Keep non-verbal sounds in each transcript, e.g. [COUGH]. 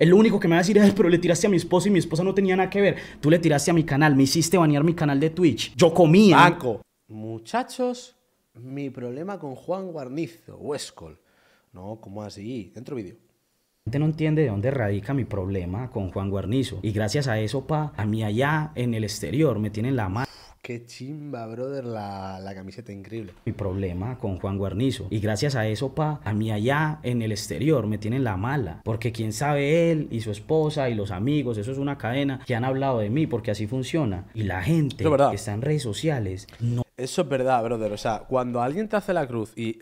El único que me va a decir es, pero le tiraste a mi esposa y mi esposa no tenía nada que ver. Tú le tiraste a mi canal, me hiciste banear mi canal de Twitch. Yo comía. Muchachos, mi problema con Juan Guarnizo, Huescol. No, ¿cómo así? Dentro vídeo no entiende de dónde radica mi problema con Juan Guarnizo. Y gracias a eso, pa, a mí allá en el exterior me tienen la mano. Qué chimba, brother, la, camiseta increíble. Mi problema con Juan Guarnizo. Y gracias a eso, pa, a mí allá en el exterior me tienen la mala. Porque quién sabe él y su esposa y los amigos, eso es una cadena que han hablado de mí porque así funciona. Y la gente que está en redes sociales no. Eso es verdad, brother. O sea, cuando alguien te hace la cruz y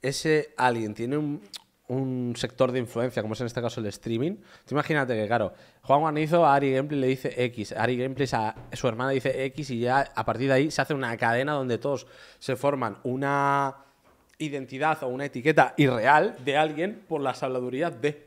ese alguien tiene un, un sector de influencia, como es en este caso el streaming. imagínate que, claro, Juan Guarnizo a Ari Gameplay le dice X, Ari Gameplay a su hermana dice X y ya a partir de ahí se hace una cadena donde todos se forman una identidad o una etiqueta irreal de alguien por la habladurías de...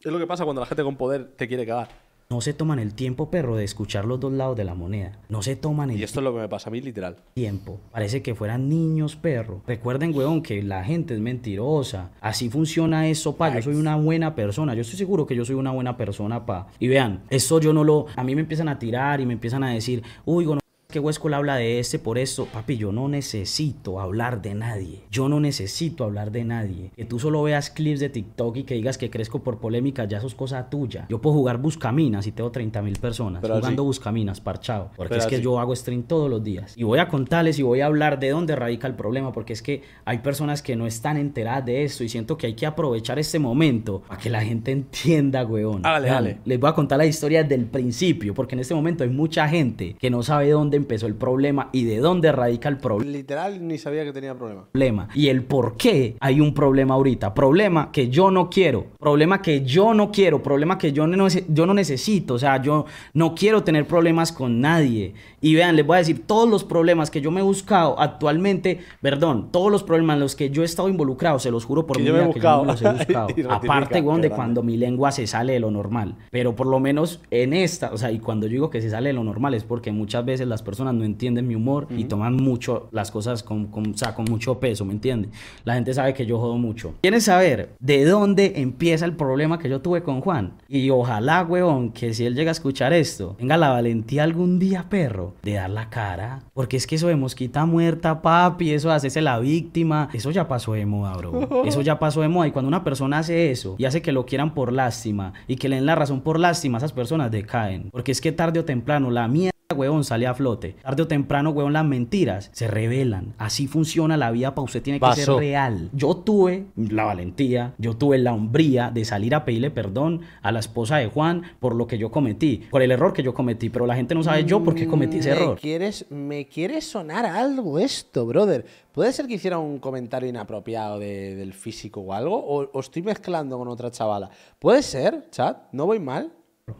Es lo que pasa cuando la gente con poder te quiere cagar. No se toman el tiempo, perro, de escuchar los dos lados de la moneda. No se toman el tiempo. Y esto es lo que me pasa a mí, literal. Tiempo. Parece que fueran niños, perro. Recuerden, weón, que la gente es mentirosa. Así funciona eso, pa. Yo soy una buena persona. Yo estoy seguro que yo soy una buena persona, pa. Y vean, eso yo no lo. A mí me empiezan a tirar y me empiezan a decir, uy, que Huesco habla de ese por eso, papi, yo no necesito hablar de nadie. Yo no necesito hablar de nadie. Que tú solo veas clips de TikTok y que digas que crezco por polémica, ya eso es cosa tuya. Yo puedo jugar buscaminas y tengo 30 mil personas jugando buscaminas, parchado. Porque es que yo hago stream todos los días. Y voy a contarles y voy a hablar de dónde radica el problema, porque es que hay personas que no están enteradas de esto y siento que hay que aprovechar este momento para que la gente entienda, weón. Dale, dale. Les voy a contar la historia del principio, porque en este momento hay mucha gente que no sabe dónde empezó el problema y de dónde radica el problema. Literal, ni sabía que tenía problema. Problema. Y el por qué hay un problema ahorita. Problema que yo no quiero. Problema que yo no quiero. Problema que yo no, necesito. O sea, yo no quiero tener problemas con nadie. Y vean, les voy a decir, todos los problemas que yo me he buscado actualmente, perdón, todos los problemas en los que yo he estado involucrado, se los juro por mi vida, que yo me los he [LAUGHS] buscado. Aparte, cuando mi lengua se sale de lo normal. Pero por lo menos en esta, o sea, y cuando digo que se sale de lo normal es porque muchas veces las personas personas no entienden mi humor y toman mucho las cosas con, con, o sea, con mucho peso, ¿me entiendes? La gente sabe que yo jodo mucho. ¿Quieren saber de dónde empieza el problema que yo tuve con Juan? Y ojalá, huevón, que si él llega a escuchar esto, tenga la valentía algún día, perro, de dar la cara. Porque es que eso de mosquita muerta, papi, eso de hacerse la víctima, eso ya pasó de moda, bro. [LAUGHS] Eso ya pasó de moda. Y cuando una persona hace eso y hace que lo quieran por lástima y que le den la razón por lástima, esas personas decaen. Porque es que tarde o temprano la mierda huevón, sale a flote. Tarde o temprano, huevón, las mentiras se revelan. Así funciona la vida para usted, tiene que ser real. Yo tuve la valentía, yo tuve la hombría de salir a pedirle perdón a la esposa de Juan por lo que yo cometí, por el error que yo cometí, pero la gente no sabe yo por qué cometí ese mm, error. Quieres, me quieres sonar algo esto, brother. ¿Puede ser que hiciera un comentario inapropiado del físico o algo? O, ¿O estoy mezclando con otra chavala? ¿Puede ser, chat? ¿No voy mal?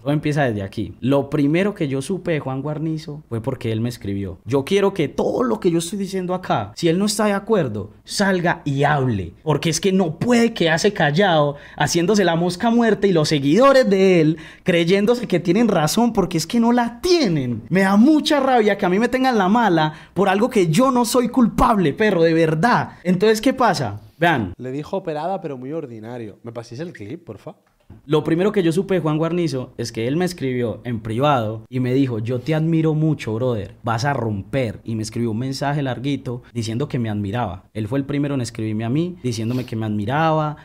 empieza desde aquí. Lo primero que yo supe de Juan Guarnizo fue porque él me escribió. Yo quiero que todo lo que yo estoy diciendo acá, si él no está de acuerdo, salga y hable. Porque es que no puede quedarse callado haciéndose la mosca muerta y los seguidores de él creyéndose que tienen razón porque es que no la tienen. Me da mucha rabia que a mí me tengan la mala por algo que yo no soy culpable, perro, de verdad. Entonces, ¿qué pasa? Vean. Le dijo operada, pero muy ordinario. ¿Me paséis el clip, por favor? Lo primero que yo supe de Juan Guarnizo es que él me escribió en privado y me dijo, yo te admiro mucho, brother, vas a romper. Y me escribió un mensaje larguito diciendo que me admiraba. Él fue el primero en escribirme a mí, diciéndome que me admiraba,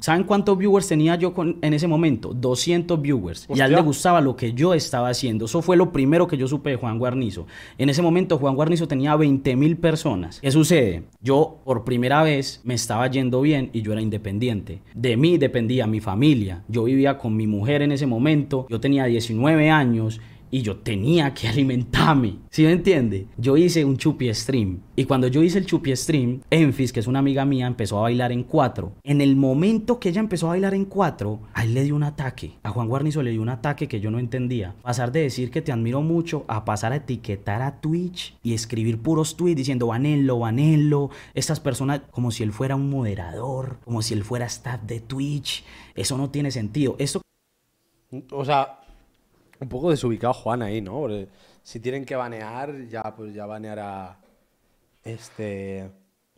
¿Saben cuántos viewers tenía yo en ese momento? 200 viewers. Y a él le gustaba lo que yo estaba haciendo. Eso fue lo primero que yo supe de Juan Guarnizo. En ese momento Juan Guarnizo tenía 20 mil personas. ¿Qué sucede? Yo por primera vez me estaba yendo bien y yo era independiente. De mí dependía mi familia. Yo vivía con mi mujer en ese momento. Yo tenía 19 años y yo tenía que [LAUGHS] alimentarme. ¿Sí me entiende? Yo hice un chupi stream y cuando yo hice el chupi stream, Enfis, que es una amiga mía, empezó a bailar en cuatro. En el momento que ella empezó a bailar en cuatro, a le dio un ataque. A Juan Guarnizo le dio un ataque que yo no entendía. Pasar de decir que te admiro mucho a pasar a etiquetar a Twitch y escribir puros tweets diciendo vanelo, anhelo, estas personas como si él fuera un moderador, como si él fuera staff de Twitch. Eso no tiene sentido. eso, o sea, un poco desubicado Juan ahí, ¿no? si tienen que banear, ya, pues ya baneará este,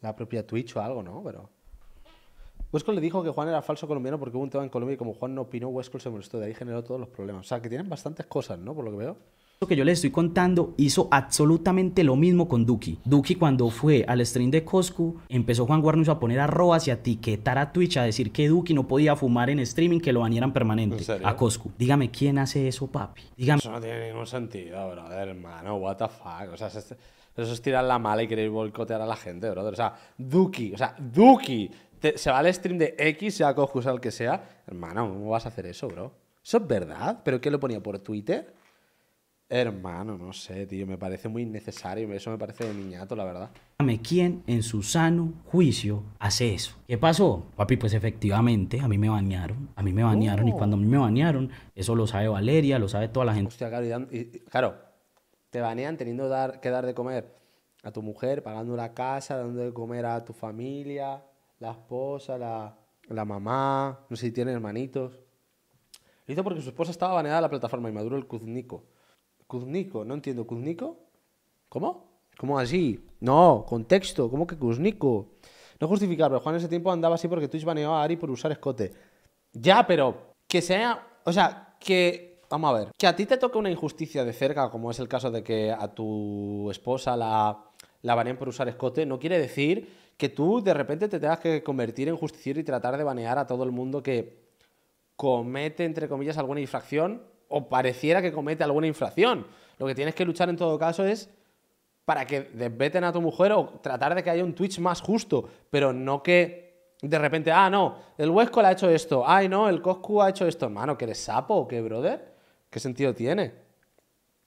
la propia Twitch o algo, ¿no? Pero... Huesco le dijo que Juan era falso colombiano porque hubo un tema en Colombia y como Juan no opinó, Huesco se molestó. De ahí generó todos los problemas. O sea, que tienen bastantes cosas, ¿no? Por lo que veo que yo les estoy contando hizo absolutamente lo mismo con Duki. Duki cuando fue al stream de Coscu, empezó Juan Guarnizo a poner arrobas y a etiquetar a Twitch, a decir que Duki no podía fumar en streaming, que lo banieran permanente a Coscu. Dígame, ¿quién hace eso, papi? Dígame. Eso no tiene ningún sentido, brother, hermano, what the fuck. O sea, eso es tirar la mala y querer boicotear a la gente, brother. O sea, Duki, o sea, Duki se va al stream de X, sea Coscu, sea el que sea. Hermano, ¿cómo vas a hacer eso, bro? ¿Eso es verdad? ¿Pero qué lo ponía por Twitter? Hermano, no sé, tío, me parece muy innecesario, eso me parece de niñato, la verdad. ¿Quién en su sano juicio hace eso? ¿Qué pasó? Papi, pues efectivamente, a mí me bañaron, a mí me bañaron, y oh. cuando a mí me bañaron, eso lo sabe Valeria, lo sabe toda la gente. claro, te banean teniendo que dar de comer a tu mujer, pagando la casa, dando de comer a tu familia, la esposa, la, mamá, no sé si tiene hermanitos. Lo hizo porque su esposa estaba baneada de la plataforma y Maduro el Cuznico Kuznico, no entiendo, ¿Kuznico? ¿Cómo? ¿Cómo así? No, contexto, ¿cómo que Kuznico? No justificar, pero Juan en ese tiempo andaba así porque Twitch baneó a Ari por usar escote. Ya, pero que sea. O sea, que. Vamos a ver. Que a ti te toque una injusticia de cerca, como es el caso de que a tu esposa la, la baneen por usar escote, no quiere decir que tú de repente te tengas que convertir en justiciero y tratar de banear a todo el mundo que comete, entre comillas, alguna infracción o pareciera que comete alguna infracción. Lo que tienes que luchar en todo caso es para que desveten a tu mujer o tratar de que haya un Twitch más justo, pero no que de repente, ah, no, el Huesco le ha hecho esto, ay, no, el Coscu ha hecho esto, hermano, que eres sapo o qué, brother, ¿qué sentido tiene?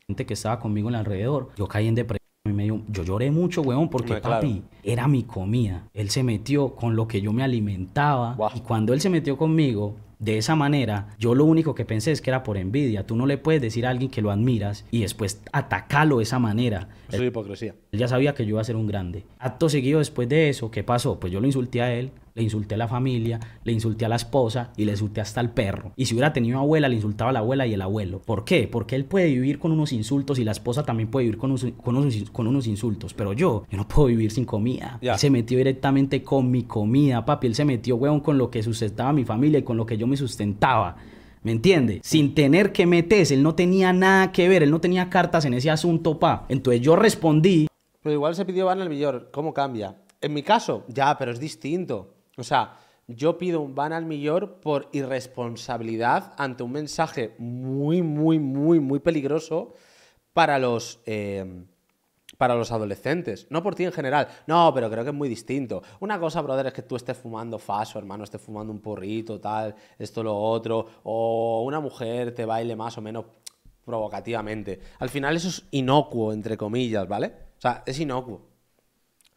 Gente que estaba conmigo en el alrededor, yo caí en depresión. Y yo lloré mucho, weón, porque papi era mi comida. Él se metió con lo que yo me alimentaba. Y cuando él se metió conmigo, de esa manera, yo lo único que pensé es que era por envidia. Tú no le puedes decir a alguien que lo admiras y después atacarlo de esa manera. Eso es hipocresía. Él ya sabía que yo iba a ser un grande. Acto seguido después de eso, ¿qué pasó? Pues yo lo insulté a él, le insulté a la familia, le insulté a la esposa y le insulté hasta al perro. Y si hubiera tenido abuela, le insultaba a la abuela y el abuelo. ¿Por qué? Porque él puede vivir con unos insultos y la esposa también puede vivir con, con, unos, insultos. Pero yo, yo no puedo vivir sin comida. se metió directamente con mi comida, papi. Él se metió, weón, con lo que sustentaba mi familia y con lo que yo me sustentaba. ¿Me entiende? Sin tener que meterse, él no tenía nada que ver, él no tenía cartas en ese asunto, pa. Entonces yo respondí. Pero igual se pidió van al millón, ¿cómo cambia? En mi caso, ya, pero es distinto. O sea, yo pido un ban al millor por irresponsabilidad ante un mensaje muy, muy, muy, muy peligroso para los, em, para los adolescentes. No por ti en general. No, pero creo que es muy distinto. Una cosa, brother, es que tú estés fumando faso, hermano, estés fumando un porrito, tal, esto, lo otro, o una mujer te baile más o menos provocativamente. Al final eso es inocuo, entre comillas, ¿vale? O sea, es inocuo.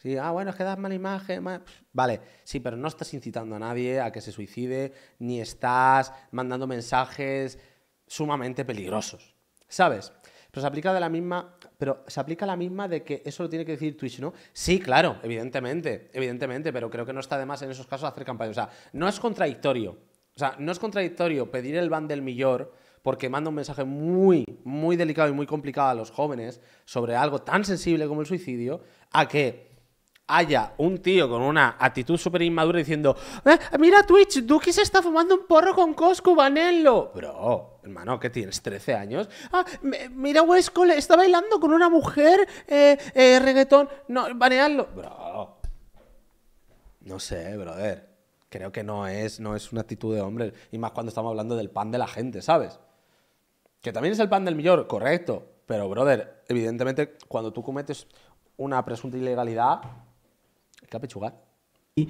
Sí, ah, bueno, es que das mala imagen. Vale, sí, pero no estás incitando a nadie a que se suicide, ni estás mandando mensajes sumamente peligrosos. ¿Sabes? Pero se aplica de la misma. Pero se aplica la misma de que eso lo tiene que decir Twitch, ¿no? Sí, claro, evidentemente, evidentemente, pero creo que no está de más en esos casos hacer campaña. O sea, no es contradictorio. O sea, no es contradictorio pedir el ban del millor porque manda un mensaje muy, muy delicado y muy complicado a los jóvenes sobre algo tan sensible como el suicidio, a que haya un tío con una actitud súper inmadura diciendo, eh, mira Twitch, Duki se está fumando un porro con Coscu, banelo. Bro, hermano, ¿qué tienes? ¿13 años? Ah, mira Huesco! está bailando con una mujer eh, eh, reggaetón. No, banearlo. Bro. No sé, brother. Creo que no es, no es una actitud de hombre. Y más cuando estamos hablando del pan de la gente, ¿sabes? Que también es el pan del millón, correcto. Pero, brother, evidentemente, cuando tú cometes una presunta ilegalidad,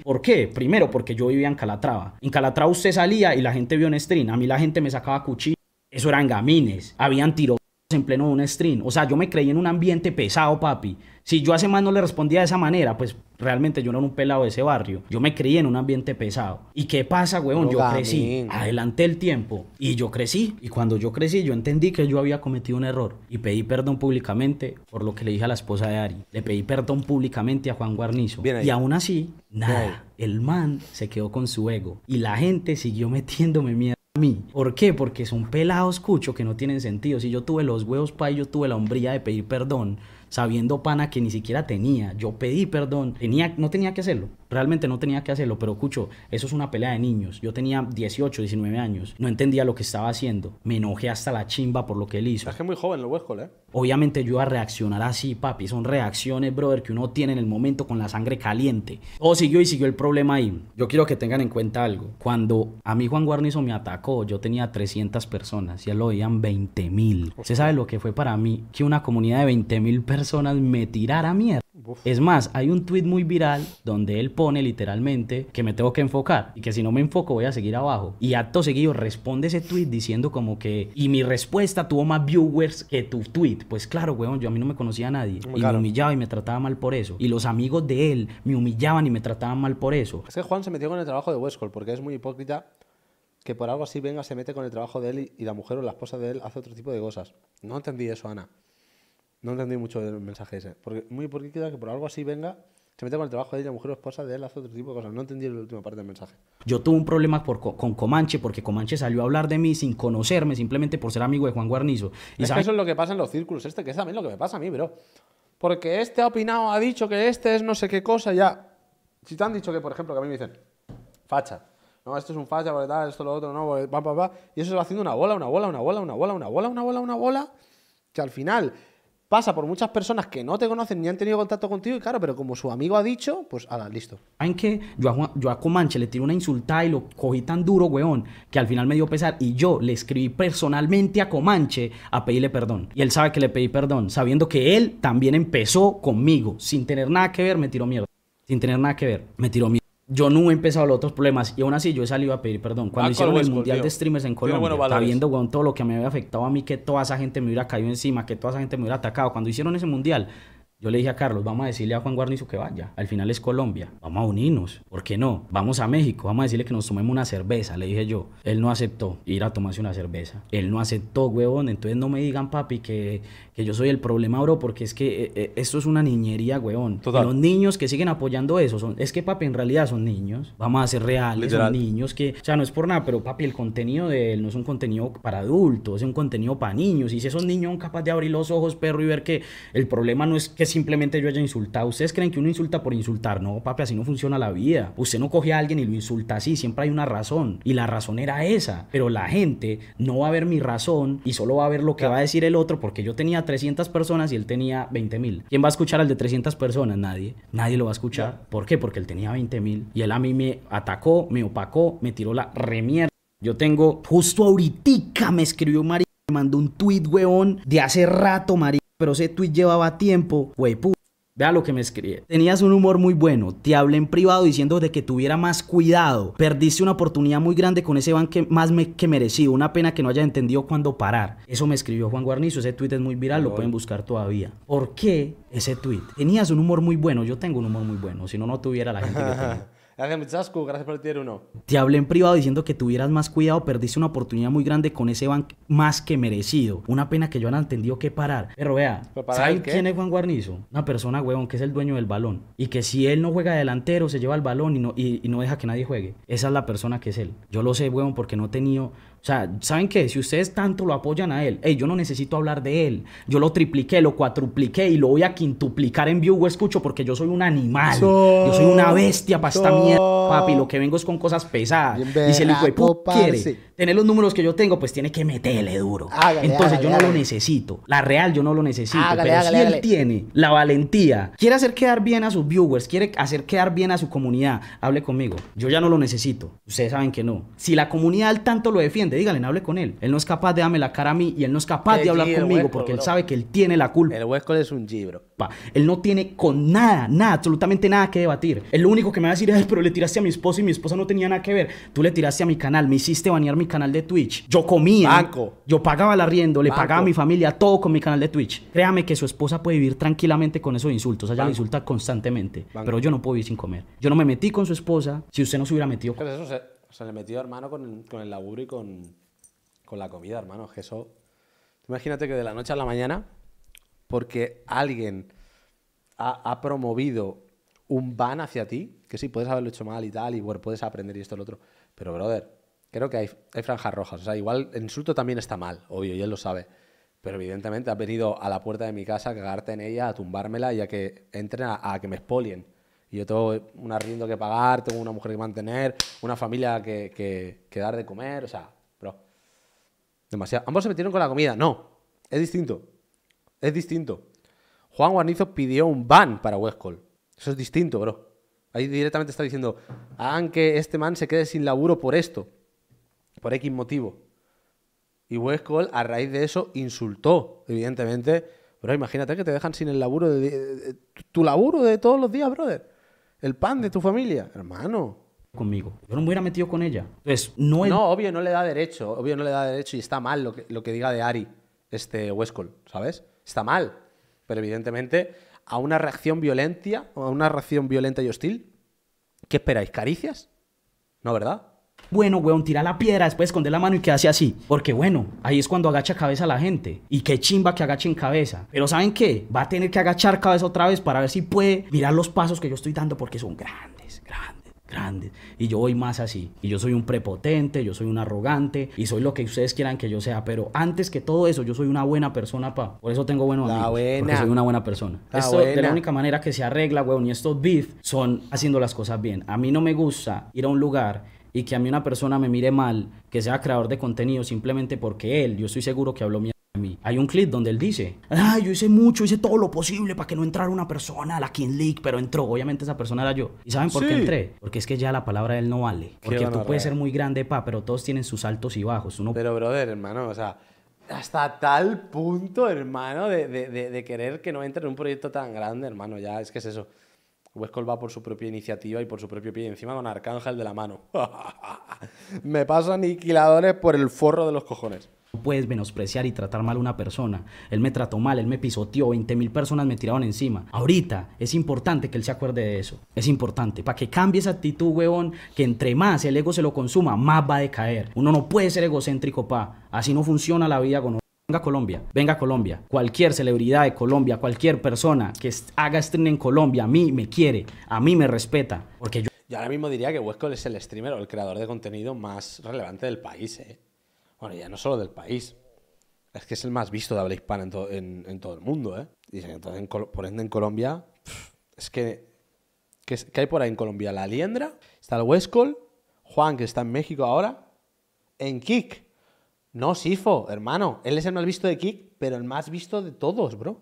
¿Por qué? Primero, porque yo vivía en Calatrava. En Calatrava usted salía y la gente vio un stream. A mí la gente me sacaba cuchillo. Eso eran gamines. Habían tiros en pleno de un stream. O sea, yo me creí en un ambiente pesado, papi. Si yo hace más no le respondía de esa manera, pues realmente yo no era un pelado de ese barrio. Yo me creí en un ambiente pesado. ¿Y qué pasa, huevón? yo crecí, adelanté el tiempo y yo crecí. Y cuando yo crecí, yo entendí que yo había cometido un error y pedí perdón públicamente por lo que le dije a la esposa de Ari. Le pedí perdón públicamente a Juan Guarnizo. y aún así, nada. El man se quedó con su ego y la gente siguió metiéndome miedo a mí. ¿Por qué? Porque son pelados escucho que no tienen sentido. Si yo tuve los huevos pa' y yo tuve la hombría de pedir perdón sabiendo pana que ni siquiera tenía. Yo pedí perdón, tenía, no tenía que hacerlo. Realmente no tenía que hacerlo, pero escucho, eso es una pelea de niños. Yo tenía 18, 19 años. No entendía lo que estaba haciendo. Me enojé hasta la chimba por lo que él hizo. Es que muy joven lo huesco, ¿eh? Obviamente yo iba a reaccionar así, papi. Son reacciones, brother, que uno tiene en el momento con la sangre caliente. O siguió y siguió el problema ahí. Yo quiero que tengan en cuenta algo. Cuando a mí Juan Guarnizo me atacó, yo tenía 300 personas y él lo veían 20 mil. ¿Usted sabe lo que fue para mí? Que una comunidad de 20 mil personas me tirara mierda. Es más, hay un tweet muy viral donde él literalmente que me tengo que enfocar y que si no me enfoco voy a seguir abajo. Y acto seguido responde ese tweet diciendo como que, y mi respuesta tuvo más viewers que tu tweet. Pues claro, weón, yo a mí no me conocía a nadie. Y me humillaba y me trataba mal por eso. Y los amigos de él me humillaban y me trataban mal por eso. Es que Juan se metió con el trabajo de Westcold porque es muy hipócrita que por algo así venga, se mete con el trabajo de él y, la mujer o la esposa de él hace otro tipo de cosas. No entendí eso, Ana. No entendí mucho el mensaje ese. Porque muy hipócrita que por algo así venga se mete con el trabajo de ella, mujer o esposa de él, hace otro tipo de cosas. No entendí la última parte del mensaje. Yo tuve un problema con Comanche porque Comanche salió a hablar de mí sin conocerme, simplemente por ser amigo de Juan Guarnizo. Y es que eso es lo que pasa en los círculos, este, que es también lo que me pasa a mí, bro. Porque este ha opinado, ha dicho que este es no sé qué cosa, ya. Si te han dicho que, por ejemplo, que a mí me dicen, facha, no, esto es un facha, porque tal, esto, lo otro, no, va, va, va. Y eso se va haciendo una bola, una bola, una bola, una bola, una bola, una bola, una bola, una bola, que al final pasa por muchas personas que no te conocen ni han tenido contacto contigo, y claro, pero como su amigo ha dicho, pues ala, listo. ¿Saben que Yo a, yo a Comanche le tiré una insultada y lo cogí tan duro, weón, que al final me dio pesar y yo le escribí personalmente a Comanche a pedirle perdón. Y él sabe que le pedí perdón, sabiendo que él también empezó conmigo, sin tener nada que ver, me tiró mierda. Sin tener nada que ver, me tiró mierda yo no he empezado los otros problemas y aún así yo he salido a pedir perdón. Cuando ah, hicieron el Mundial de Streamers en Colombia, está viendo, todo lo que me había afectado a mí, que toda esa gente me hubiera caído encima, que toda esa gente me hubiera atacado. Cuando hicieron ese Mundial, yo le dije a Carlos, vamos a decirle a Juan Guarnizo que vaya. Al final es Colombia. Vamos a unirnos. ¿Por qué no? Vamos a México. Vamos a decirle que nos tomemos una cerveza. Le dije yo. Él no aceptó ir a tomarse una cerveza. Él no aceptó, huevón. Entonces no me digan, papi, que yo soy el problema, bro, porque es que eh, eh, esto es una niñería, weón. Total. Los niños que siguen apoyando eso son, es que papi, en realidad son niños, vamos a ser reales, son niños que, o sea, no es por nada, pero papi, el contenido de él no es un contenido para adultos, es un contenido para niños. Y si esos niños son capaces de abrir los ojos, perro, y ver que el problema no es que simplemente yo haya insultado. Ustedes creen que uno insulta por insultar, no, papi, así no funciona la vida. Usted no coge a alguien y lo insulta así, siempre hay una razón. Y la razón era esa, pero la gente no va a ver mi razón y solo va a ver lo que va a decir el otro porque yo tenía 300 personas y él tenía 20 mil. ¿Quién va a escuchar al de 300 personas? Nadie. Nadie lo va a escuchar. ¿Por qué? Porque él tenía 20 mil y él a mí me atacó, me opacó, me tiró la remierda. Yo tengo, justo ahorita me escribió María, me mandó un tweet, weón, de hace rato, María, pero ese tweet llevaba tiempo, wey, puta Vea lo que me escribe. Tenías un humor muy bueno, te hablé en privado diciendo de que tuviera más cuidado. Perdiste una oportunidad muy grande con ese banque que más que merecido. Una pena que no haya entendido cuándo parar. Eso me escribió Juan Guarnizo, ese tweet es muy viral, lo pueden buscar todavía. ¿Por qué ese tweet? Tenías un humor muy bueno, yo tengo un humor muy bueno, si no, no tuviera la gente que [LAUGHS] Gracias, Gracias por Te hablé en privado diciendo que tuvieras más cuidado. Perdiste una oportunidad muy grande con ese banco más que merecido. Una pena que yo no entendido que parar. Pero vea, ¿saben quién es Juan Guarnizo? Una persona, huevón, que es el dueño del balón. Y que si él no juega delantero, se lleva el balón y no, y, y no deja que nadie juegue. Esa es la persona que es él. Yo lo sé, huevón, porque no he tenido o sea, ¿saben qué? Si ustedes tanto lo apoyan a él, hey, yo no necesito hablar de él. Yo lo tripliqué, lo cuatrupliqué y lo voy a quintuplicar en viewers, o escucho porque yo soy un animal. yo soy una bestia para esta mierda, papi. Lo que vengo es con cosas pesadas. Y si el hijo quiere tener los números que yo tengo, pues tiene que meterle duro. Entonces yo no lo necesito. La real yo no lo necesito. pero si él tiene la valentía, quiere hacer quedar bien a sus viewers, quiere hacer quedar bien a su comunidad, hable conmigo. Yo ya no lo necesito. Ustedes saben que no. Si la comunidad al tanto lo defiende, entiende, díganle, hable con él. Él no es capaz de darme la cara a mí y él no es capaz de hablar conmigo porque él sabe que él tiene la culpa. El huesco es un gibro. Él no tiene con nada, nada, absolutamente nada que debatir. Él único que me va a decir es, pero le tiraste a mi esposo y mi esposa no tenía nada que ver. Tú le tiraste a mi canal, me hiciste banear mi canal de Twitch. Yo comía, yo pagaba el arriendo, le pagaba a mi familia, todo con mi canal de Twitch. Créame que su esposa puede vivir tranquilamente con esos insultos. Ella insulta constantemente, pero yo no puedo vivir sin comer. Yo no me metí con su esposa si usted no se hubiera metido con... Pero eso o sea, metió, hermano, con, el laburo y con, la comida, hermano. Que eso. Imagínate que de la noche a la mañana, porque alguien ha, promovido un ban hacia ti, que sí, puedes haberlo hecho mal y tal, y bueno, puedes aprender y esto y lo otro. Pero, brother, creo que hay, hay franjas rojas. O sea, igual el insulto también está mal, obvio, y él lo sabe. Pero evidentemente ha venido a la puerta de mi casa a cagarte en ella, a tumbármela y a que entren a, a que me expolien. Y yo tengo un arriendo que pagar, tengo una mujer que mantener, una familia que, que, dar de comer, o sea, bro. Demasiado. Ambos se metieron con la comida. No, es distinto. Es distinto. Juan Guarnizo pidió un ban para Huescol. Eso es distinto, bro. Ahí directamente está diciendo, hagan que este man se quede sin laburo por esto, por X motivo. Y Westcall, a raíz de eso, insultó, evidentemente. Bro, imagínate que te dejan sin el laburo, de, tu laburo de todos los días, brother el pan de tu familia, hermano. Conmigo. Yo no me hubiera metido con ella. no, no, obvio, no le da derecho. Obvio, no le da derecho y está mal lo que, lo que diga de Ari, este ¿sabes? Está mal. Pero evidentemente, a una reacción violenta, a una reacción violenta y hostil, ¿qué esperáis? ¿Caricias? No, ¿verdad? bueno, weón, tira la piedra, después esconde la mano y que hace así. Porque bueno, ahí es cuando agacha cabeza la gente. Y qué chimba que agachen cabeza. Pero ¿saben qué? Va a tener que agachar cabeza otra vez para ver si puede mirar los pasos que yo estoy dando porque son grandes, grandes, grandes. Y yo voy más así. Y yo soy un prepotente, yo soy un arrogante y soy lo que ustedes quieran que yo sea. Pero antes que todo eso, yo soy una buena persona, pa. Por eso tengo buenos la amigos. Buena. Porque soy una buena persona. La la única manera que se arregla, weón, y estos beef son haciendo las cosas bien. A mí no me gusta ir a un lugar y que a mí una persona me mire mal, que sea creador de contenido simplemente porque él, yo estoy seguro que habló mierda a mí. Hay un clip donde él dice, ah, yo hice mucho, hice todo lo posible para que no entrara una persona a la King League, pero entró. Obviamente esa persona era yo. ¿Y saben por qué entré? Porque es que ya la palabra de él no vale. Porque tú puedes ser muy grande, pa, pero todos tienen sus altos y bajos. Uno... Pero, brother, hermano, o sea, hasta tal punto, hermano, de, de, de querer que no entre en un proyecto tan grande, hermano, ya es que es eso. Westcott va por su propia iniciativa y por su propio pie, y encima con Arcángel de la mano. [LAUGHS] Me paso aniquiladores por el forro de los cojones. Puedes menospreciar y tratar mal a una persona. Él me trató mal, él me pisoteó, 20.000 mil personas me tiraron encima. Ahorita es importante que él se acuerde de eso. Es importante para que cambie esa actitud, huevón, que entre más el ego se lo consuma, más va a decaer. Uno no puede ser egocéntrico, pa. Así no funciona la vida con Venga Colombia, venga Colombia. Cualquier celebridad de Colombia, cualquier persona que haga stream en Colombia, a mí me quiere, a mí me respeta. Porque yo... ahora mismo diría que Wescol es el streamer o el creador de contenido más relevante del país. ¿eh? Bueno, ya no solo del país. Es que es el más visto de habla hispana en, todo el mundo. ¿eh? Y entonces, por ende, en Colombia, es que, ¿Qué hay por ahí en Colombia? La Liendra, está el Huescol, Juan, que está en México ahora, en Kik no, Sifo, hermano. Él es el más visto de Kick, pero el más visto de todos, bro.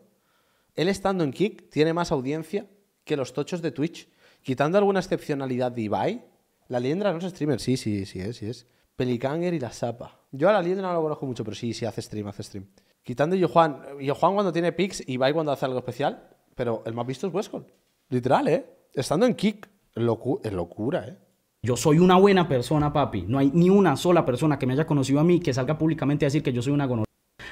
Él estando en Kick tiene más audiencia que los tochos de Twitch. Quitando alguna excepcionalidad de Ibai, la Liendra no es streamer. Sí, sí, sí es, sí es. Pelicanger y la Sapa. Yo a la Liendra no lo conozco mucho, pero sí, sí hace stream, hace stream. Quitando yo Juan, yo cuando tiene pics, Ibai cuando hace algo especial, pero el más visto es Huesco. Literal, ¿eh? Estando en Kick. es locura, ¿eh? Yo soy una buena persona, papi. No hay ni una sola persona que me haya conocido a mí que salga públicamente a decir que yo soy una gonorrea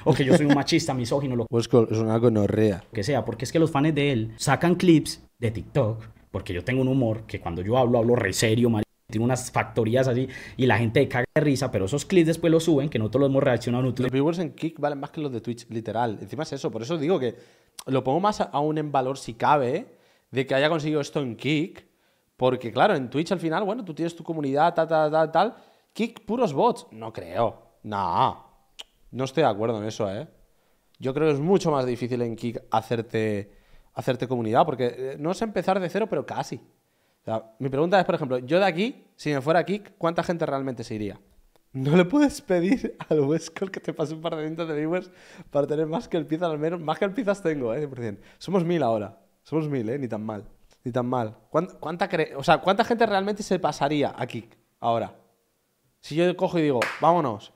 o que yo soy un machista, [LAUGHS] misógino, lo que es una gonorrea. Que sea, porque es que los fans de él sacan clips de TikTok, porque yo tengo un humor que cuando yo hablo, hablo re serio, marido tiene unas factorías así y la gente caga de risa, pero esos clips después los suben, que nosotros los hemos reaccionado nosotros. Los viewers en Kick valen más que los de Twitch, literal. Encima es eso, por eso digo que lo pongo más aún en valor si cabe de que haya conseguido esto en Kick porque claro, en Twitch al final, bueno, tú tienes tu comunidad, tal, tal, tal, tal. Kick puros bots. No creo. Nah. No estoy de acuerdo en eso, ¿eh? Yo creo que es mucho más difícil en Kick hacerte, hacerte comunidad, porque eh, no es empezar de cero, pero casi. mi pregunta es, por ejemplo, yo de aquí, si me fuera Kick, ¿cuánta gente realmente se iría? ¿No le puedes pedir al Westcol que te pase un par de minutos de viewers para tener más que el Pizza al menos? Más que el pizza tengo, ¿eh? Somos mil ahora. Somos mil, ¿eh? Ni tan mal ni tan mal. ¿Cuánta, o sea, ¿Cuánta gente realmente se pasaría a aquí ahora? Si yo cojo y digo, vámonos.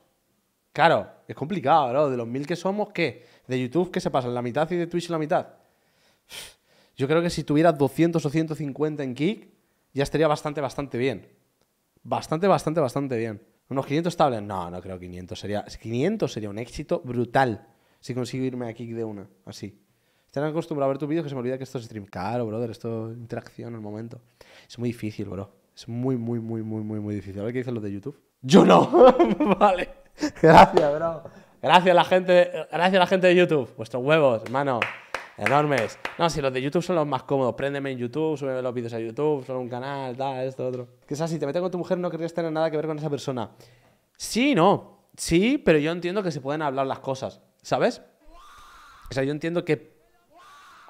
Claro, es complicado, ¿no? De los mil que somos, ¿qué? De YouTube, ¿qué se pasa? ¿La mitad y de Twitch la mitad? Yo creo que si tuviera 200 o 150 en Kick, ya estaría bastante, bastante bien. Bastante, bastante, bastante bien. ¿Unos 500 estables. No, no creo 500. Sería, 500 sería un éxito brutal si consigo irme a Kick de una, así han acostumbrado a ver tus vídeos que se me olvida que esto es stream. Claro, brother, esto es interacción en el momento. Es muy difícil, bro. Es muy, muy, muy, muy, muy, muy difícil. A ver qué dicen los de YouTube. ¡Yo no! [LAUGHS] vale. Gracias, bro. Gracias a la gente, gracias a la gente de YouTube. Vuestros huevos, hermano. Enormes. No, si los de YouTube son los más cómodos. Préndeme en YouTube, súbeme los vídeos a YouTube, solo un canal, tal, esto, otro. Que es así, si te metes con tu mujer, no querrías tener nada que ver con esa persona. Sí, no. Sí, pero yo entiendo que se pueden hablar las cosas, ¿sabes? O sea, yo entiendo que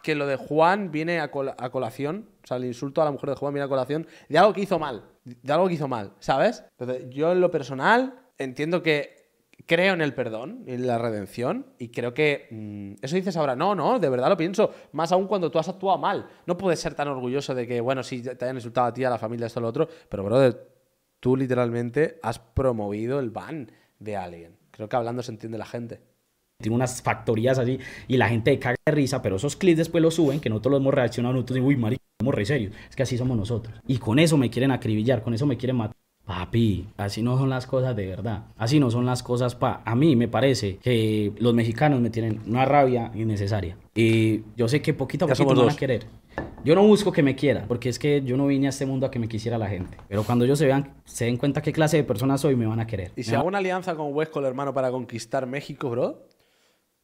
que lo de Juan viene a, colación, o sea, el insulto a la mujer de Juan viene a colación de algo que hizo mal, de algo que hizo mal, ¿sabes? Entonces, yo en lo personal entiendo que creo en el perdón y en la redención y creo que mm, eso dices ahora, no, no, de verdad lo pienso, más aún cuando tú has actuado mal, no puedes ser tan orgulloso de que, bueno, sí, te hayan insultado a ti, a la familia, esto, lo otro, pero, brother, tú literalmente has promovido el ban de alguien. Creo que hablando se entiende la gente tiene unas factorías así y la gente caga de risa, pero esos clips después los suben, que nosotros los hemos reaccionado, nosotros digo, uy, marica, somos re serios, es que así somos nosotros. Y con eso me quieren acribillar, con eso me quieren matar. Papi, así no son las cosas de verdad. Así no son las cosas pa. A mí me parece que los mexicanos me tienen una rabia innecesaria. Y yo sé que poquito a poquito me van a querer. Yo no busco que me quieran, porque es que yo no vine a este mundo a que me quisiera la gente. Pero cuando ellos se vean, se den cuenta qué clase de persona soy, y me van a querer. ¿Y si hago una alianza con Huesco, hermano, para conquistar México, bro?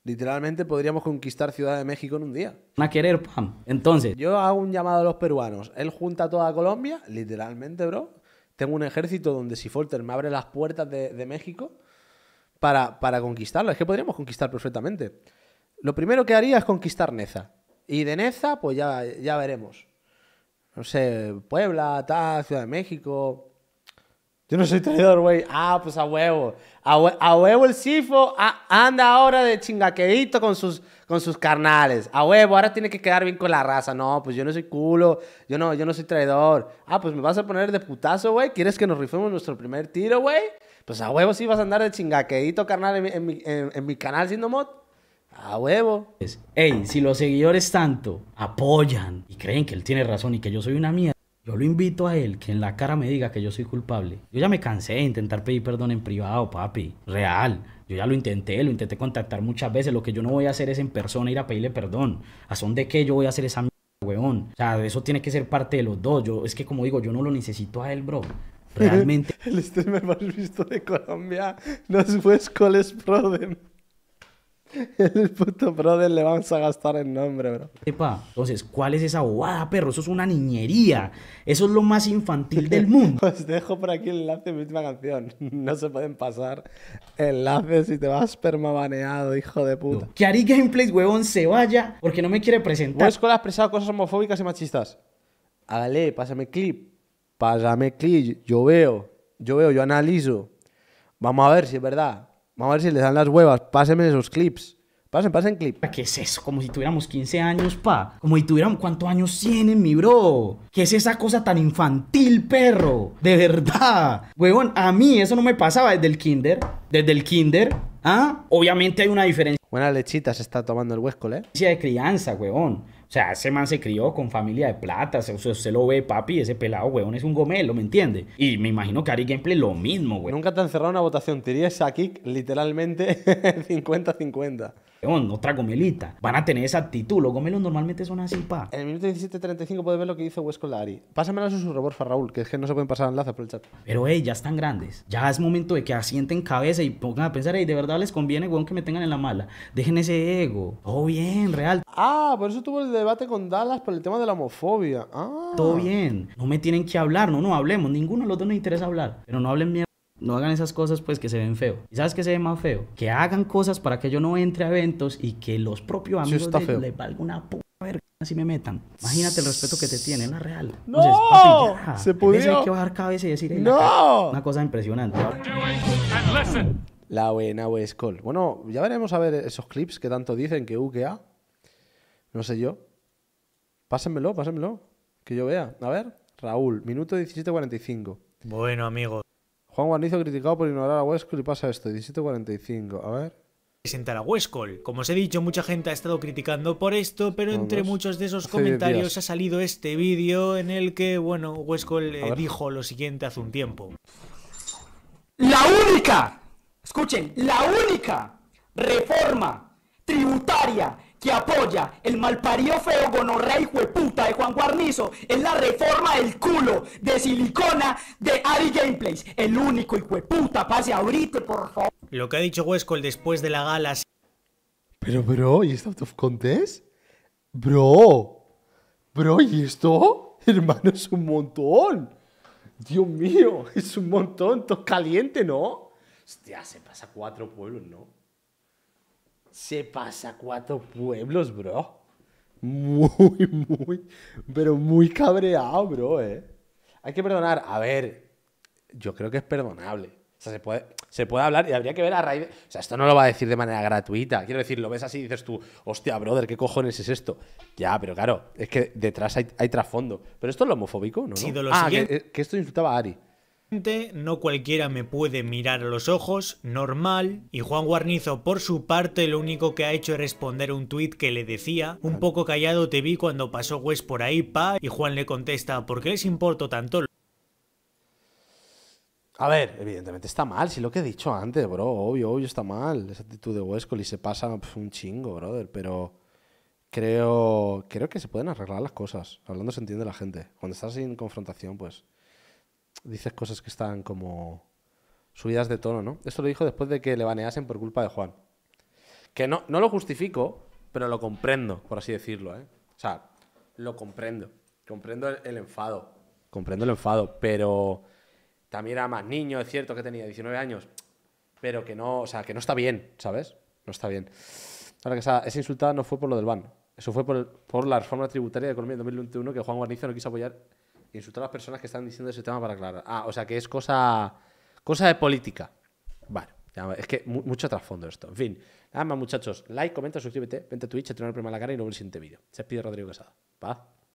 Literalmente podríamos conquistar Ciudad de México en un día. querer, pam. Entonces. Yo hago un llamado a los peruanos. Él junta toda Colombia, literalmente, bro. Tengo un ejército donde si Folter me abre las puertas de, México para, para conquistarlo. Es que podríamos conquistar perfectamente. Lo primero que haría es conquistar Neza. Y de Neza, pues ya, ya veremos. No sé, Puebla, tal, Ciudad de México. Yo no soy traidor, güey. Ah, pues a huevo. A, huevo el Sifo anda ahora de chingaquedito con sus, con sus carnales. A huevo, ahora tiene que quedar bien con la raza. No, pues yo no soy culo. Yo no, yo no soy traidor. Ah, pues me vas a poner de putazo, güey. ¿Quieres que nos rifemos nuestro primer tiro, güey? Pues a huevo sí vas a andar de chingaquedito, carnal, en mi, mi canal siendo mod. A huevo. Pues, ey, si los seguidores tanto apoyan y creen que él tiene razón y que yo soy una mierda. Yo lo invito a él que en la cara me diga que yo soy culpable. Yo ya me cansé de intentar pedir perdón en privado, papi. Real. Yo ya lo intenté, lo intenté contactar muchas veces. Lo que yo no voy a hacer es en persona ir a pedirle perdón. ¿A de qué yo voy a hacer esa mierda, weón? O sea, eso tiene que ser parte de los dos. Yo, es que como digo, yo no lo necesito a él, bro. Realmente. [LAUGHS] El streamer visto de Colombia. No es ¿cuál es [LAUGHS] El puto brother le vamos a gastar el nombre, bro. Epa, entonces, ¿cuál es esa bobada, perro? Eso es una niñería. Eso es lo más infantil del [LAUGHS] mundo. Os dejo por aquí el enlace de mi última canción. [LAUGHS] No se pueden pasar enlaces si te vas permabaneado, hijo de puta. Que Ari Gameplay, huevón, se vaya porque no me quiere presentar. Una escuela ha expresado cosas homofóbicas y machistas. Hágale, pásame clip. Pásame clip. Yo veo. Yo veo, yo analizo. Vamos a ver si es verdad. Vamos a ver si les dan las huevas. Pásenme esos clips. Pasen, pasen clips. ¿Qué es eso? Como si tuviéramos 15 años, pa. Como si tuviéramos cuántos años tienen, mi bro. ¿Qué es esa cosa tan infantil, perro? De verdad. Huevón, a mí eso no me pasaba desde el kinder. Desde el kinder. ¿Ah? Obviamente hay una diferencia. Buena lechita se está tomando el huesco, ¿eh? de crianza, huevón. O sea, ese man se crió con familia de plata, se lo ve, papi, ese pelado, weón, es un gomelo, ¿me entiende? Y me imagino que Ari Gameplay lo mismo, weón. Nunca te han cerrado una votación, Tiría a kick, literalmente 50-50. [LAUGHS] otra gomelita. Van a tener esa actitud. Los gomelos normalmente son así, pa. En el minuto 17.35 puedes ver lo que dice Huesco Lari. Pásamela en su porfa, Raúl, que es que no se pueden pasar enlaces por el chat. Pero, ey, ya están grandes. Ya es momento de que asienten cabeza y pongan a pensar, Ey, de verdad les conviene, weón, que me tengan en la mala. Dejen ese ego. Todo bien, real. Ah, por eso tuvo el debate con Dallas por el tema de la homofobia. Ah. Todo bien. No me tienen que hablar. No, no hablemos. Ninguno de los dos nos interesa hablar. Pero no hablen mierda no hagan esas cosas pues que se ven feo. ¿Y sabes qué se ve más feo? Que hagan cosas para que yo no entre a eventos y que los propios amigos de, les valga una puta verga si me metan. Imagínate el respeto que te tienen, la real. ¡No! se Hay que bajar cabeza y decir, ¡No! Una cosa impresionante. La buena West pues, Bueno, ya veremos a ver esos clips que tanto dicen que U, No sé yo. Pásenmelo, pásenmelo. Que yo vea. A ver, Raúl, minuto 17.45. Bueno, amigos. Juan Guarnizo criticado por ignorar a Huescol y pasa esto, 17.45. A ver presentar a Huescol. Como os he dicho, mucha gente ha estado criticando por esto, pero entre muchos de esos comentarios ha salido este vídeo en el que, bueno, Huescol eh, dijo lo siguiente hace un tiempo. La única, escuchen, la única reforma tributaria que apoya el malparío feo gonorrea y de Juan Guarnizo es la reforma del culo de silicona de Ari Gameplays. El único de puta pase ahorita, por favor. Lo que ha dicho Huesco el después de la gala. Pero, bro, ¿y esto out of contest? Bro, bro, ¿y esto? Hermano, es un montón. Dios mío, es un montón. Todo caliente, ¿no? Hostia, se pasa cuatro pueblos, ¿no? se pasa cuatro pueblos, bro. Muy, muy, pero muy cabreado, bro, eh. Hay que perdonar. A ver, yo creo que es perdonable. O sea, se puede, se puede hablar y habría que ver a raíz. O sea, esto no lo va a decir de manera gratuita. Quiero decir, lo ves así y dices tú, hostia, brother, ¿qué cojones es esto? Ya, pero claro, es que detrás hay, trasfondo. Pero esto es lo homofóbico, ¿no? ah, que, eh, que esto insultaba a Ari no cualquiera me puede mirar a los ojos, normal, y Juan Guarnizo por su parte lo único que ha hecho es responder un tuit que le decía, un poco callado te vi cuando pasó Wes por ahí, pa, y Juan le contesta, ¿por qué les importo tanto? A ver, evidentemente está mal, si lo que he dicho antes, bro, obvio, obvio está mal, esa actitud de y se pasa un chingo, brother, pero creo, creo que se pueden arreglar las cosas, hablando se entiende la gente, cuando estás sin confrontación, pues dices cosas que están como subidas de tono, ¿no? Esto lo dijo después de que le baneasen por culpa de Juan. Que no, no lo justifico, pero lo comprendo, por así decirlo, ¿eh? O sea, lo comprendo. Comprendo el, enfado. Comprendo el enfado, pero también era más niño, es cierto que tenía 19 años, pero que no, o sea, que no está bien, ¿sabes? No está bien. Ahora que esa, esa insultada no fue por lo del ban. Eso fue por, por la reforma tributaria de Colombia en 2021 que Juan Guarnizo no quiso apoyar insultar a las personas que están diciendo ese tema para aclarar. Ah, o sea que es cosa, cosa de política. Vale, es que mucho trasfondo esto. En fin, nada más muchachos, like, comenta, suscríbete, vente a Twitch, a tener el problema en la cara y no ver el siguiente vídeo. Se pide Rodrigo Casado. Paz.